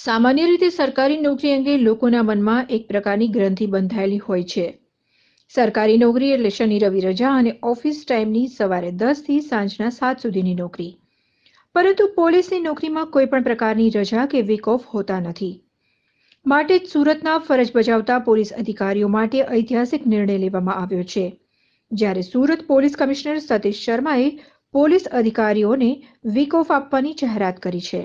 સામાન્ય રીતે સરકારી નોકરી અંગે લોકોના મનમાં એક પ્રકારની ગ્રંથિ બંધાયેલી હોય છે સરકારી નોકરી એટલે શનિ રવિ રજા અને ઓફિસ ટાઈમની સવારે દસથી સાંજના સાત સુધીની નોકરી પરંતુ પોલીસની નોકરીમાં કોઈ પણ પ્રકારની રજા કે વીક ઓફ હોતા નથી માટે સુરતના ફરજ બજાવતા પોલીસ અધિકારીઓ માટે ઐતિહાસિક નિર્ણય લેવામાં આવ્યો છે જ્યારે સુરત પોલીસ કમિશનર સતીશ શર્માએ પોલીસ અધિકારીઓને વીક ઓફ આપવાની જાહેરાત કરી છે